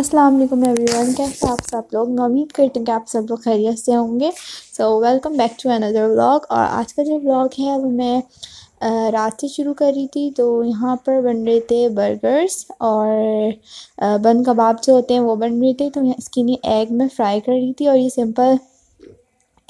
अस्सलाम वालेकुम एवरीवन कैसे आप सब लोग मैं उम्मीद करती हूँ कि आप सब लोग खैरियत से होंगे so welcome back to another vlog और आज का जो व्लॉग है वो मैं रात से शुरू कर रही थी तो यहाँ पर बन रहे थे बर्गर्स और बंद बन कबाब जो होते हैं वो बन रहे थे तो इसके लिए एग में फ्राई कर रही थी और ये सिंपल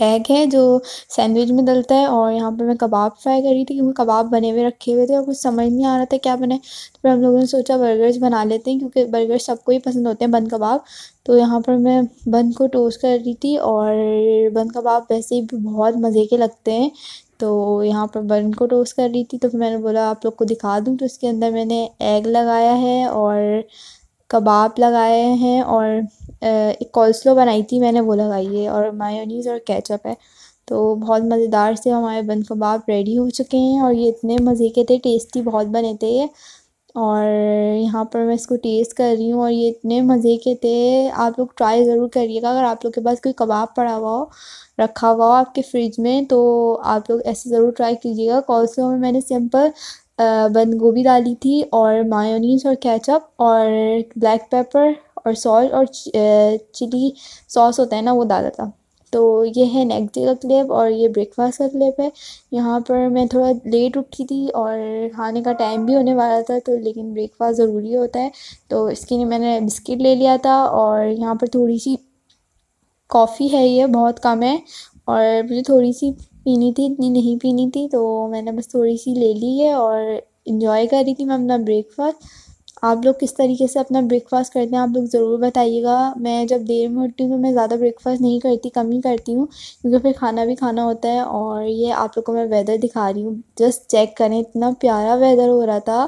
एग है जो सैंडविच में डलता है और यहाँ पर मैं कबाब फ्राई कर रही थी क्योंकि कबाब बने हुए रखे हुए थे और कुछ समझ नहीं आ रहा था क्या बनाए तो फिर हम लोगों ने सोचा बर्गर्स बना लेते हैं क्योंकि बर्गर्स सबको ही पसंद होते हैं बंद कबाब तो यहाँ पर मैं बन को टोस्ट कर रही थी और बंद कबाब वैसे भी बहुत मज़े के लगते हैं तो यहाँ पर बन को टोस्ट कर रही थी तो फिर मैंने बोला आप लोग को दिखा दूँ तो इसके अंदर मैंने एग लगाया है और कबाब लगाए हैं और एक कोल्सलो बनाई थी मैंने वो लगाई है और मायोनीज़ और केचप है तो बहुत मज़ेदार से हमारे बन कबाब रेडी हो चुके हैं और ये इतने मज़े के थे टेस्टी बहुत बने थे ये और यहाँ पर मैं इसको टेस्ट कर रही हूँ और ये इतने मज़े के थे आप लोग ट्राई ज़रूर करिएगा अगर आप लोग के पास कोई कबाब पड़ा हुआ हो रखा हुआ हो आपके फ्रिज में तो आप लोग ऐसे ज़रूर ट्राई कीजिएगा कॉल्सो में मैंने सिंपल बंद गोभी डाली थी और मायोनीस और केचप और ब्लैक पेपर और सॉल्ट और चिली सॉस होता है ना वो डाला था तो ये है नेक्स्ट डे का क्लिप और ये ब्रेकफास्ट का क्लिप है यहाँ पर मैं थोड़ा लेट उठी थी और खाने का टाइम भी होने वाला था तो लेकिन ब्रेकफास्ट ज़रूरी होता है तो इसके लिए मैंने बिस्किट ले लिया था और यहाँ पर थोड़ी सी कॉफ़ी है ये बहुत कम है और मुझे थोड़ी सी पीनी थी इतनी नहीं पीनी थी तो मैंने बस थोड़ी सी ले ली है और इन्जॉय कर रही थी मैं अपना ब्रेकफास्ट आप लोग किस तरीके से अपना ब्रेकफास्ट करते हैं आप लोग ज़रूर बताइएगा मैं जब देर में उठती हूँ तो मैं ज़्यादा ब्रेकफास्ट नहीं करती कम ही करती हूँ क्योंकि फिर खाना भी खाना होता है और ये आप लोग को मैं वेदर दिखा रही हूँ जस्ट चेक करें इतना प्यारा वेदर हो रहा था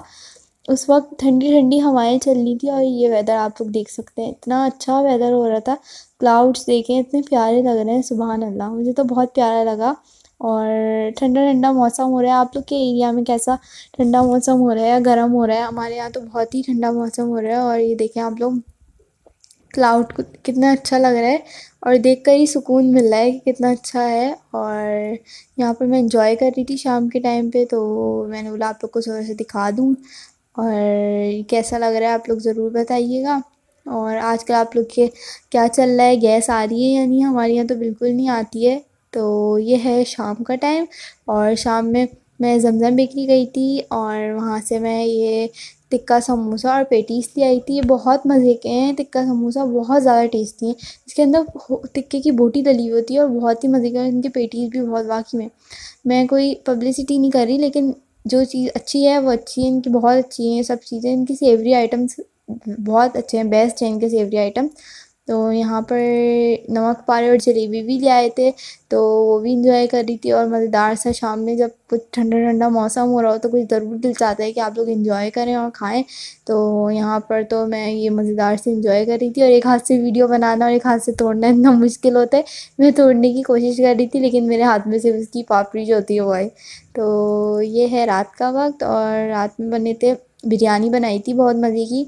उस वक्त ठंडी ठंडी हवाएं चल रही थी और ये वेदर आप लोग देख सकते हैं इतना अच्छा वेदर हो रहा था क्लाउड्स देखें इतने प्यारे लग रहे हैं सुबह अल्लाह मुझे तो बहुत प्यारा लगा और ठंडा ठंडा मौसम हो रहा है आप लोग के एरिया में कैसा ठंडा मौसम हो रहा है या गर्म हो रहा है हमारे यहाँ तो बहुत ही ठंडा मौसम हो रहा है और ये देखें आप लोग क्लाउड कितना अच्छा लग रहा है और देख कर ही सुकून मिल रहा है कि कितना अच्छा है और यहाँ पर मैं इंजॉय कर रही थी शाम के टाइम पर तो मैंने बोला आप लोग को सुबह से दिखा दूँ और कैसा लग रहा है आप लोग ज़रूर बताइएगा और आजकल आप लोग के क्या चल रहा है गैस आ रही है या नहीं हमारे यहाँ तो बिल्कुल नहीं आती है तो ये है शाम का टाइम और शाम में मैं जमजम बेकरी गई थी और वहाँ से मैं ये टिक्का समोसा और पेटीस ले आई थी ये बहुत मज़े के हैं टिक्का समोसा बहुत ज़्यादा टेस्टी हैं इसके अंदर टिक्के की बोटी डली होती है और बहुत ही मज़े हैं इनके पेटीस भी बहुत वाकई में मैं कोई पब्लिसिटी नहीं कर रही लेकिन जो चीज़ अच्छी है वो अच्छी है इनकी बहुत अच्छी है सब चीज़ें इनकी सेवरी आइटम्स बहुत अच्छे हैं बेस्ट हैं इनके सेवरी आइटम्स तो यहाँ पर नमक पारे और जलेबी भी ले आए थे तो वो भी इंजॉय कर रही थी और मज़ेदार सा शाम में जब कुछ ठंडा ठंडा मौसम हो रहा हो तो कुछ ज़रूर दिल चाहता है कि आप लोग इंजॉय करें और खाएं तो यहाँ पर तो मैं ये मज़ेदार से इंजॉय कर रही थी और एक हाथ से वीडियो बनाना और एक हाथ से तोड़ना इतना मुश्किल होता है मैं तोड़ने की कोशिश कर रही थी लेकिन मेरे हाथ में सिर्फ उसकी पापड़ी जो होती है वो आई तो ये है रात का वक्त और रात में बने थे बिरयानी बनाई थी बहुत मज़े की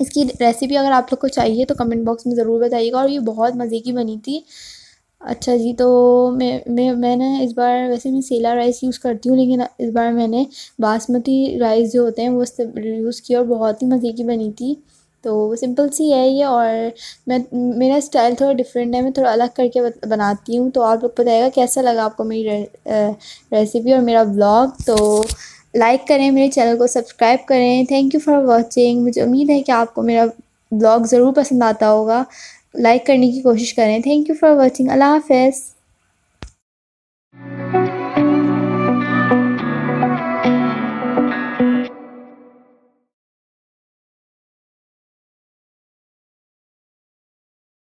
इसकी रेसिपी अगर आप लोग को चाहिए तो कमेंट बॉक्स में ज़रूर बताइएगा और ये बहुत मज़े की बनी थी अच्छा जी तो मैं मैं मैंने इस बार वैसे मैं सेला राइस यूज़ करती हूँ लेकिन इस बार मैंने बासमती राइस जो होते हैं वो यूज़ किया और बहुत ही मज़े की बनी थी तो सिंपल सी है ये और मैं मेरा स्टाइल थोड़ा डिफरेंट है मैं थोड़ा अलग करके बनाती हूँ तो आप लोग बताएगा कैसा लगा आपको मेरी रे, रेसिपी और मेरा ब्लॉग तो लाइक करें मेरे चैनल को सब्सक्राइब करें थैंक यू फॉर वॉचिंग मुझे उम्मीद है कि आपको मेरा ब्लॉग ज़रूर पसंद आता होगा लाइक करने की कोशिश करें थैंक यू फॉर वॉचिंग अल्लाह हाफिज़